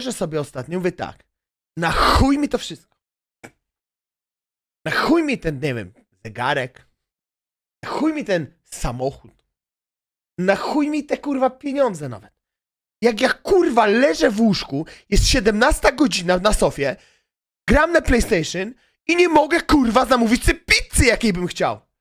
że sobie ostatnio mówię tak, na chuj mi to wszystko. Na chuj mi ten, nie wiem, zegarek. Na chuj mi ten samochód. Na chuj mi te kurwa pieniądze nawet. Jak ja kurwa leżę w łóżku, jest 17 godzina na sofie, gram na PlayStation i nie mogę kurwa zamówić sobie pizzy jakiej bym chciał.